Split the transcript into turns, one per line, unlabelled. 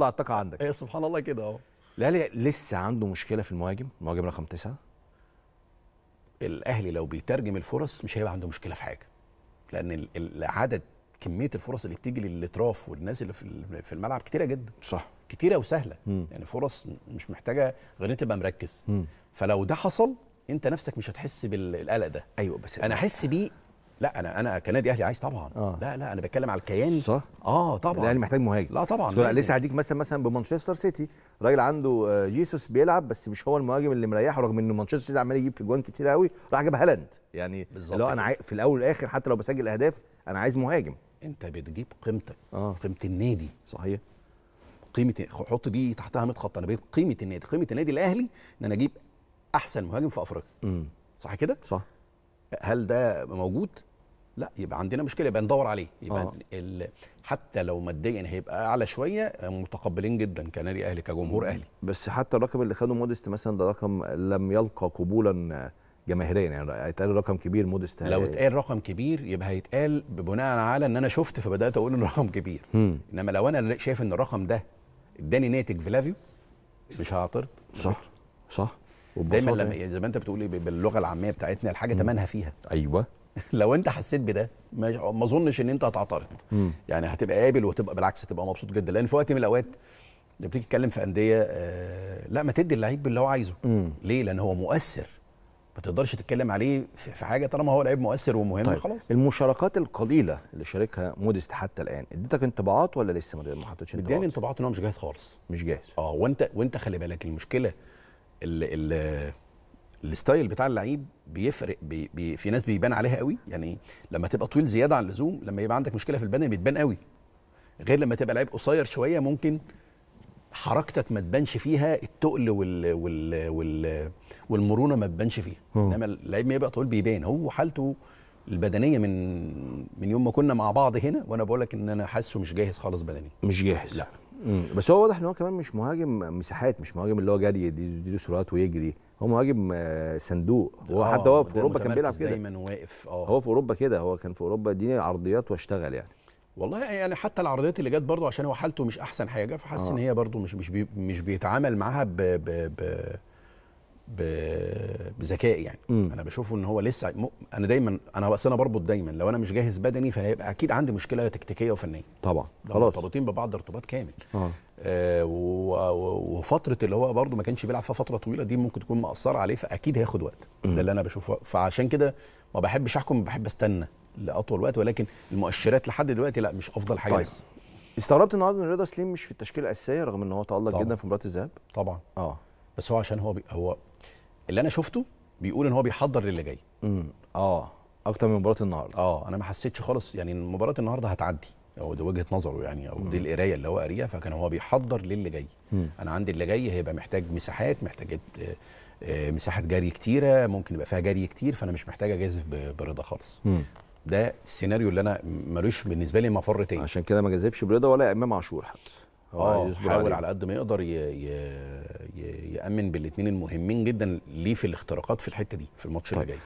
طلع الطاقه عندك ايه سبحان الله كده اهو الاهلي لسه عنده مشكله في المهاجم المهاجم رقم تسعة الاهلي لو بيترجم الفرص مش هيبقى عنده مشكله في حاجه لان العدد كميه الفرص اللي بتيجي للاطراف والناس اللي في الملعب كتيره جدا صح كتيره وسهله م. يعني فرص مش محتاجه غير ان تبقى مركز م. فلو ده حصل انت نفسك مش هتحس بالقلق ده ايوه بس انا احس بيه لا انا انا كنادي
اهلي عايز طبعا آه. لا لا انا بتكلم على الكيان صح اه طبعا الاهلي محتاج مهاجم لا طبعا لسه هديك مثلا مثلا بمانشستر سيتي راجل عنده جيسوس آه، بيلعب بس مش هو المهاجم اللي مريحه رغم ان مانشستر سيتي عمال يجيب في جوان كتير قوي راح جاب هالاند يعني اللي هو انا عاي... في الاول والاخر حتى لو بسجل اهداف انا عايز مهاجم انت بتجيب قيمتك آه. قيمه النادي صحيح
قيمه حط دي تحتها 100 خط انا بجيب قيمه النادي قيمه النادي الاهلي ان انا اجيب احسن مهاجم في افريقيا صح كده صح هل ده موجود لا يبقى عندنا مشكله يبقى ندور عليه يبقى آه. حتى لو ماديا هيبقى اعلى شويه متقبلين
جدا كنادي اهلي كجمهور اهلي بس حتى الرقم اللي خده مودست مثلا ده رقم لم يلقى قبولا جماهيريا يعني هيتقال رقم كبير مودست لو اتقال رقم كبير يبقى هيتقال
بناء على ان انا شفت فبدات اقول ان رقم كبير م. انما لو انا شايف ان الرقم ده اداني ناتج لافيو مش هعترض
صح صح دايما لما يعني.
زي ما انت بتقول باللغه العاميه بتاعتنا الحاجه ثمنها فيها ايوه لو انت حسيت بده ما اظنش ان انت هتعترض يعني هتبقى قابل وتبقى بالعكس تبقى مبسوط جدا لان في وقت من الاوقات لما بتيجي تتكلم في انديه آه لا ما تدي اللعيب اللي هو عايزه مم. ليه لان هو مؤثر ما تقدرش تتكلم عليه في حاجه طالما هو لعيب مؤثر ومهم طيب. خلاص المشاركات القليله اللي شاركها موديست حتى الان اديتك انطباعات ولا لسه ما حطيتش انطباعات؟ اداني انطباعات ان هو مش جاهز خالص مش جاهز اه وانت وانت خلي بالك المشكله اللي, اللي الستايل بتاع اللعيب بيفرق بي بي في ناس بيبان عليها قوي يعني لما تبقى طويل زياده عن اللزوم لما يبقى عندك مشكله في البدن بتبان قوي غير لما تبقى لعيب قصير شويه ممكن حركتك ما تبانش فيها التقل وال وال وال والمرونه ما تبانش فيها انما اللعيب ما يبقى طويل بيبان هو حالته البدنيه من من يوم ما كنا مع بعض هنا وانا بقول لك ان انا حاسه مش جاهز خالص بدنيا
مش جاهز لا مم. بس هو واضح ان هو كمان مش مهاجم مساحات مش مهاجم اللي هو جري يديله سرعات ويجري هو مهاجم آه، صندوق هو آه، حتى هو في اوروبا كان بيلعب كده دايما واقف اه هو في اوروبا كده هو كان في اوروبا اديني عرضيات واشتغل يعني
والله يعني حتى العرضيات اللي جت برضه عشان هو حالته مش احسن حاجه فحس آه. ان هي برضه مش مش بي مش بيتعامل معاها ب ب ب بذكاء يعني م. انا بشوفه ان هو لسه م... انا دايما انا بس انا بربط دايما لو انا مش جاهز بدني فهيبقى اكيد عندي مشكله تكتيكيه وفنيه
طبعا خلاص مرتبطين
ببعض ارتباط كامل آه. آه و... وفتره اللي هو برده ما كانش بيلعب فيها فتره طويله دي ممكن تكون مأثره عليه فاكيد هياخد وقت م. ده اللي انا بشوفه فعشان كده ما بحبش احكم بحب استنى لاطول وقت ولكن المؤشرات لحد دلوقتي لا مش افضل حاجه طيب. استغربت النهارده ان رضا سليم مش في التشكيله الاساسيه رغم ان هو تالق جدا في مباراه الذهاب طبعا اه بس هو عشان هو بي... هو اللي انا شفته بيقول ان هو بيحضر للي جاي امم اه اكتر من مباراه النهارده اه انا ما حسيتش خالص يعني مباراه النهارده هتعدي او دي وجهه نظره يعني او دي القرايه اللي هو قاريها فكان هو بيحضر للي جاي مم. انا عندي اللي جاي هيبقى محتاج مساحات محتاج آه، آه، مساحه جري كتيره ممكن يبقى فيها جري كتير فانا مش محتاج اجازف برضا خالص مم. ده السيناريو اللي انا ملوش بالنسبه لي مفر تاني عشان كده ما جازفش برضا ولا امام عاشور حتى اه حاول عليه. على قد ما يقدر ي... ي... يامن بالاثنين المهمين جدا ليه في الاختراقات في الحته دي في الماتش اللي طيب. جاي